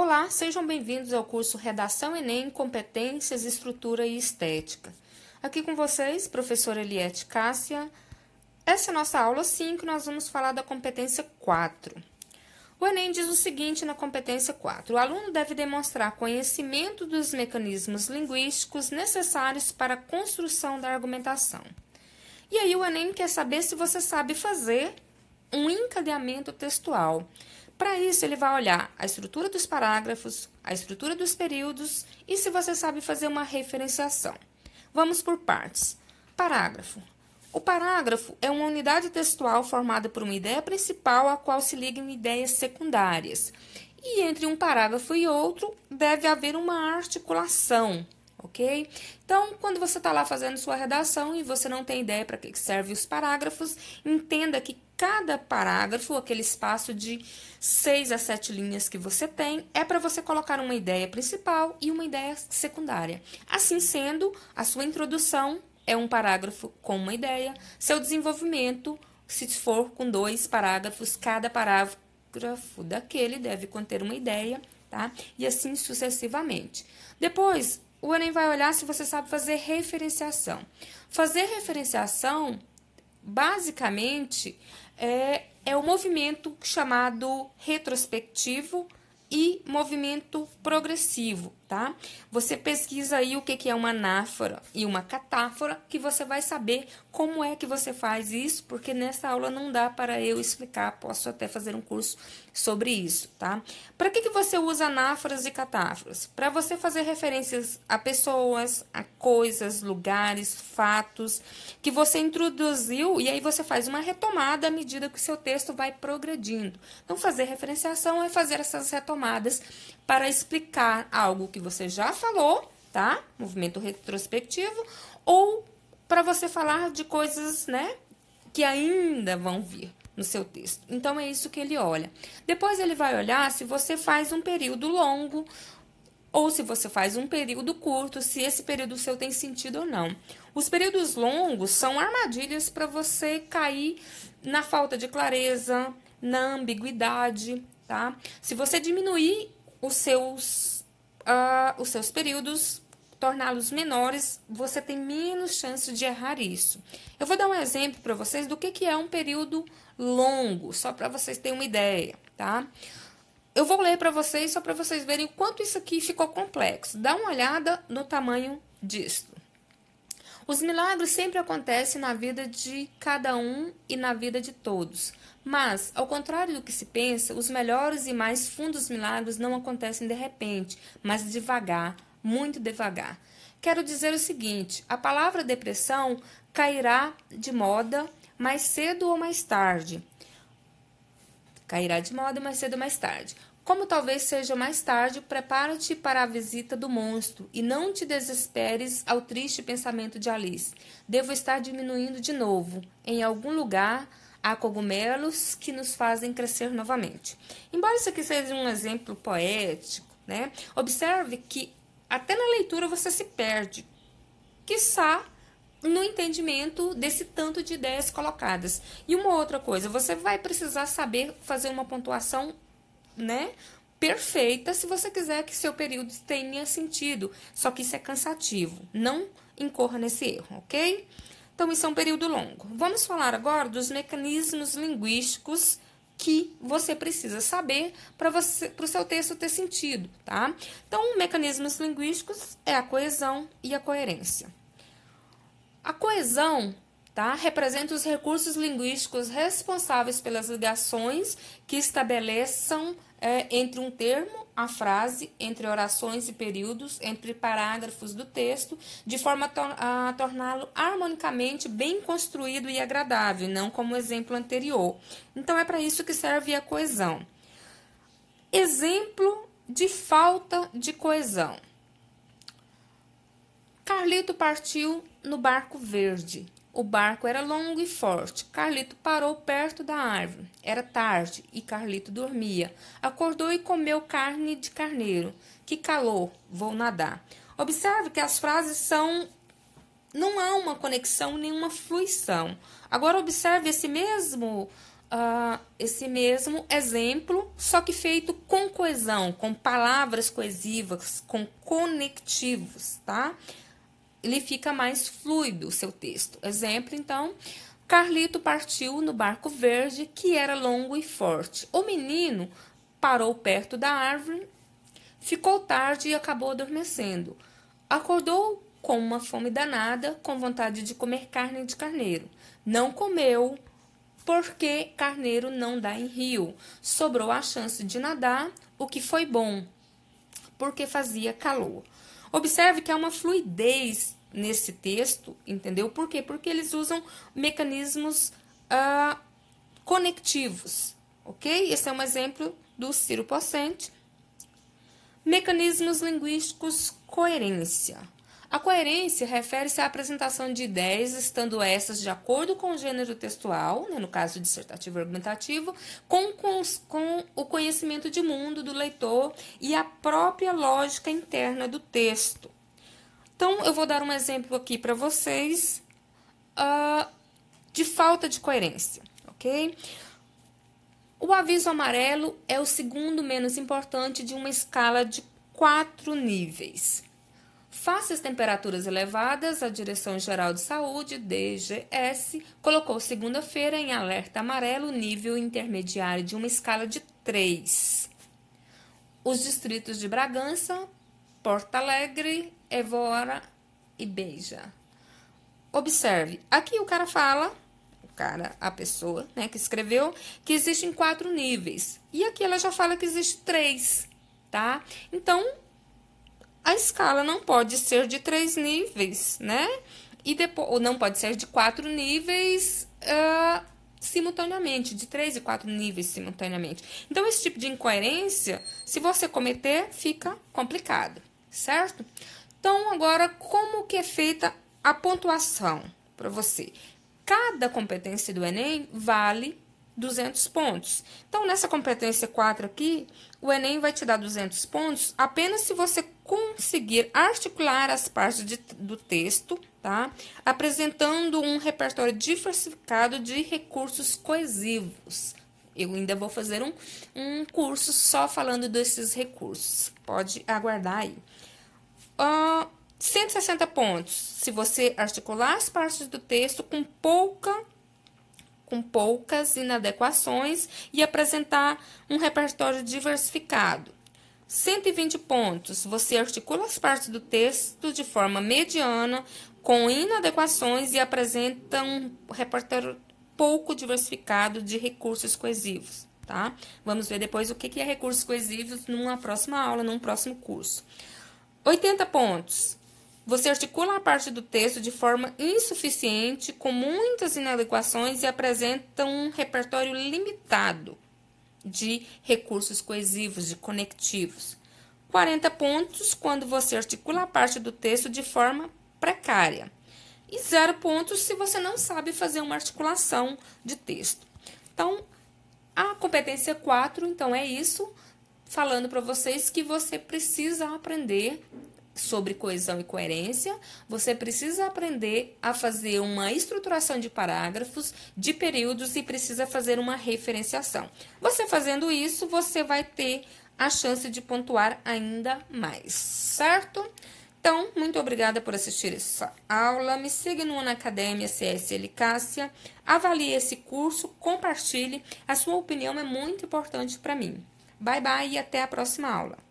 Olá, sejam bem-vindos ao curso Redação Enem Competências, Estrutura e Estética. Aqui com vocês, professora Eliette Cássia. Essa é a nossa aula 5, nós vamos falar da competência 4. O Enem diz o seguinte na competência 4: o aluno deve demonstrar conhecimento dos mecanismos linguísticos necessários para a construção da argumentação. E aí, o Enem quer saber se você sabe fazer um encadeamento textual. Para isso, ele vai olhar a estrutura dos parágrafos, a estrutura dos períodos e se você sabe fazer uma referenciação. Vamos por partes. Parágrafo. O parágrafo é uma unidade textual formada por uma ideia principal a qual se ligam ideias secundárias. E entre um parágrafo e outro deve haver uma articulação, ok? Então, quando você está lá fazendo sua redação e você não tem ideia para que servem os parágrafos, entenda que cada parágrafo, aquele espaço de seis a sete linhas que você tem, é para você colocar uma ideia principal e uma ideia secundária. Assim sendo, a sua introdução é um parágrafo com uma ideia, seu desenvolvimento, se for com dois parágrafos, cada parágrafo daquele deve conter uma ideia, tá? E assim sucessivamente. Depois, o Enem vai olhar se você sabe fazer referenciação. Fazer referenciação basicamente é, é o movimento chamado retrospectivo e movimento progressivo tá? Você pesquisa aí o que, que é uma anáfora e uma catáfora, que você vai saber como é que você faz isso, porque nessa aula não dá para eu explicar, posso até fazer um curso sobre isso, tá? Para que, que você usa anáforas e catáforas? Para você fazer referências a pessoas, a coisas, lugares, fatos, que você introduziu e aí você faz uma retomada à medida que o seu texto vai progredindo. Então, fazer referenciação é fazer essas retomadas para explicar algo que que você já falou, tá? Movimento retrospectivo, ou para você falar de coisas, né, que ainda vão vir no seu texto. Então é isso que ele olha. Depois ele vai olhar se você faz um período longo ou se você faz um período curto, se esse período seu tem sentido ou não. Os períodos longos são armadilhas para você cair na falta de clareza, na ambiguidade, tá? Se você diminuir os seus uh, os seus períodos, torná-los menores, você tem menos chance de errar isso. Eu vou dar um exemplo para vocês do que, que é um período longo, só para vocês terem uma ideia, tá? Eu vou ler para vocês só para vocês verem o quanto isso aqui ficou complexo. Dá uma olhada no tamanho disso. Os milagres sempre acontecem na vida de cada um e na vida de todos. Mas, ao contrário do que se pensa, os melhores e mais fundos milagres não acontecem de repente, mas devagar, muito devagar. Quero dizer o seguinte: a palavra depressão cairá de moda mais cedo ou mais tarde. Cairá de moda mais cedo ou mais tarde. Como talvez seja mais tarde, prepara-te para a visita do monstro e não te desesperes ao triste pensamento de Alice. Devo estar diminuindo de novo. Em algum lugar há cogumelos que nos fazem crescer novamente. Embora isso aqui seja um exemplo poético, né? Observe que até na leitura você se perde. Quiçá no entendimento desse tanto de ideias colocadas. E uma outra coisa, você vai precisar saber fazer uma pontuação né? Perfeita se você quiser que seu período tenha sentido. Só que isso é cansativo. Não incorra nesse erro, ok? Então, isso é um período longo. Vamos falar agora dos mecanismos linguísticos que você precisa saber para o seu texto ter sentido, tá? Então, mecanismos linguísticos é a coesão e a coerência. A coesão tá? Representa os recursos linguísticos responsáveis pelas ligações que estabeleçam é, entre um termo, a frase, entre orações e períodos, entre parágrafos do texto, de forma a torná-lo harmonicamente bem construído e agradável, não como o exemplo anterior. Então, é para isso que serve a coesão. Exemplo de falta de coesão. Carlito partiu no barco verde o barco era longo e forte. Carlito parou perto da árvore. Era tarde e Carlito dormia. Acordou e comeu carne de carneiro. Que calor! Vou nadar. Observe que as frases são. Não há uma conexão, nenhuma fluição. Agora observe esse mesmo. Uh, esse mesmo exemplo, só que feito com coesão, com palavras coesivas, com conectivos, tá? ele fica mais fluido o seu texto. Exemplo, então, Carlito partiu no barco verde que era longo e forte. O menino parou perto da árvore, ficou tarde e acabou adormecendo. Acordou com uma fome danada, com vontade de comer carne de carneiro. Não comeu, porque carneiro não dá em rio. Sobrou a chance de nadar, o que foi bom, porque fazia calor. Observe que há uma fluidez nesse texto, entendeu? Por quê? Porque eles usam mecanismos ah, conectivos, ok? Esse é um exemplo do Ciro Possente. Mecanismos linguísticos coerência. A coerência refere-se à apresentação de ideias, estando essas de acordo com o gênero textual, né, no caso dissertativo e argumentativo, com, com, com o conhecimento de mundo do leitor e a própria lógica interna do texto. Então, eu vou dar um exemplo aqui para vocês uh, de falta de coerência, ok? O aviso amarelo é o segundo menos importante de uma escala de quatro níveis. Face às temperaturas elevadas, a Direção Geral de Saúde, DGS, colocou segunda-feira em alerta amarelo, nível intermediário de uma escala de 3. Os distritos de Bragança, Porto Alegre, evora e beija. Observe, aqui o cara fala, o cara, a pessoa, né, que escreveu, que existem quatro níveis. E aqui ela já fala que existe três, tá? Então, a escala não pode ser de três níveis, né? E depois, ou não pode ser de quatro níveis uh, simultaneamente, de três e quatro níveis simultaneamente. Então, esse tipo de incoerência, se você cometer, fica complicado certo? Então, agora, como que é feita a pontuação para você? Cada competência do Enem vale 200 pontos. Então, nessa competência 4 aqui, o Enem vai te dar 200 pontos apenas se você conseguir articular as partes de, do texto, tá? Apresentando um repertório diversificado de recursos coesivos, eu ainda vou fazer um, um curso só falando desses recursos. Pode aguardar aí. Uh, ah, 160 pontos. Se você articular as partes do texto com pouca com poucas inadequações e apresentar um repertório diversificado. 120 pontos. Você articula as partes do texto de forma mediana, com inadequações e apresenta um repertório pouco diversificado de recursos coesivos, tá? Vamos ver depois o que é recursos coesivos numa próxima aula, num próximo curso. 80 pontos. Você articula a parte do texto de forma insuficiente, com muitas inadequações e apresenta um repertório limitado de recursos coesivos, de conectivos. 40 pontos quando você articula a parte do texto de forma precária e zero pontos se você não sabe fazer uma articulação de texto. Então, a competência 4, então é isso, falando para vocês que você precisa aprender sobre coesão e coerência, você precisa aprender a fazer uma estruturação de parágrafos, de períodos e precisa fazer uma referenciação. Você fazendo isso, você vai ter a chance de pontuar ainda mais, certo? Então, muito obrigada por assistir essa aula. Me siga no Ana Academia CSL Cássia. Avalie esse curso, compartilhe. A sua opinião é muito importante para mim. Bye bye e até a próxima aula.